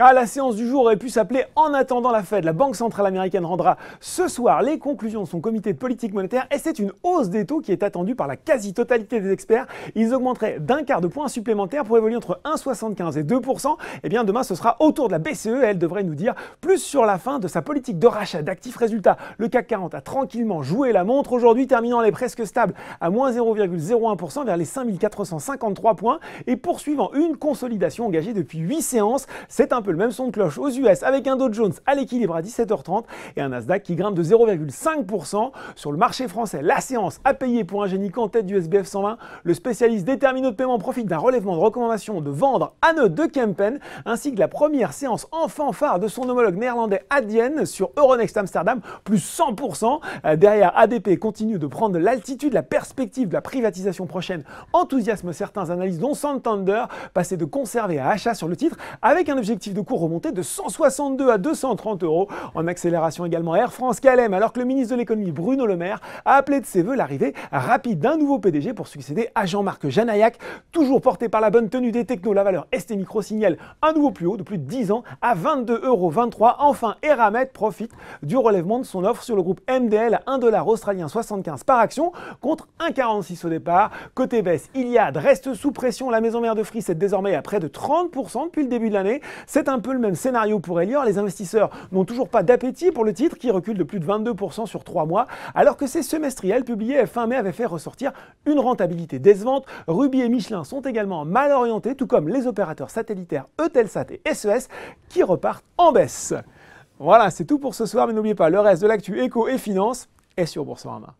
Ah, la séance du jour aurait pu s'appeler En attendant la Fed. La Banque centrale américaine rendra ce soir les conclusions de son comité de politique monétaire et c'est une hausse des taux qui est attendue par la quasi-totalité des experts. Ils augmenteraient d'un quart de point supplémentaire pour évoluer entre 1,75 et 2%. Et eh bien demain, ce sera autour de la BCE et elle devrait nous dire plus sur la fin de sa politique de rachat d'actifs. résultats. le CAC 40 a tranquillement joué la montre aujourd'hui, terminant les presque stables à moins 0,01% vers les 5453 points et poursuivant une consolidation engagée depuis 8 séances. C'est peu le même son de cloche aux US avec un Dow Jones à l'équilibre à 17h30 et un Nasdaq qui grimpe de 0,5%. Sur le marché français, la séance a payé pour un génie en tête du SBF 120. Le spécialiste des terminaux de paiement profite d'un relèvement de recommandation de vendre à note de Kempen ainsi que la première séance en fanfare de son homologue néerlandais Adyen sur Euronext Amsterdam, plus 100%. Euh, derrière, ADP continue de prendre l'altitude, la perspective de la privatisation prochaine enthousiasme certains analystes, dont Santander, passé de conserver à achat sur le titre avec un objectif de cours remonté de 162 à 230 euros. En accélération également Air France-KLM, alors que le ministre de l'économie Bruno Le Maire a appelé de ses voeux l'arrivée rapide d'un nouveau PDG pour succéder à Jean-Marc Janaillac. Toujours porté par la bonne tenue des technos, la valeur ST Micro signale un nouveau plus haut de plus de 10 ans à 22,23 euros. Enfin, Eramet profite du relèvement de son offre sur le groupe MDL à 1 dollar australien 75 par action contre 1,46 au départ. Côté baisse, Iliad reste sous pression. La maison mère de Free est désormais à près de 30% depuis le début de l'année. C'est un peu le même scénario pour Elior. Les investisseurs n'ont toujours pas d'appétit pour le titre qui recule de plus de 22% sur 3 mois, alors que ses semestriels publiés fin mai avaient fait ressortir une rentabilité décevante. Ruby et Michelin sont également mal orientés, tout comme les opérateurs satellitaires Eutelsat et SES e qui repartent en baisse. Voilà, c'est tout pour ce soir, mais n'oubliez pas, le reste de l'actu éco et finance est sur Boursorama.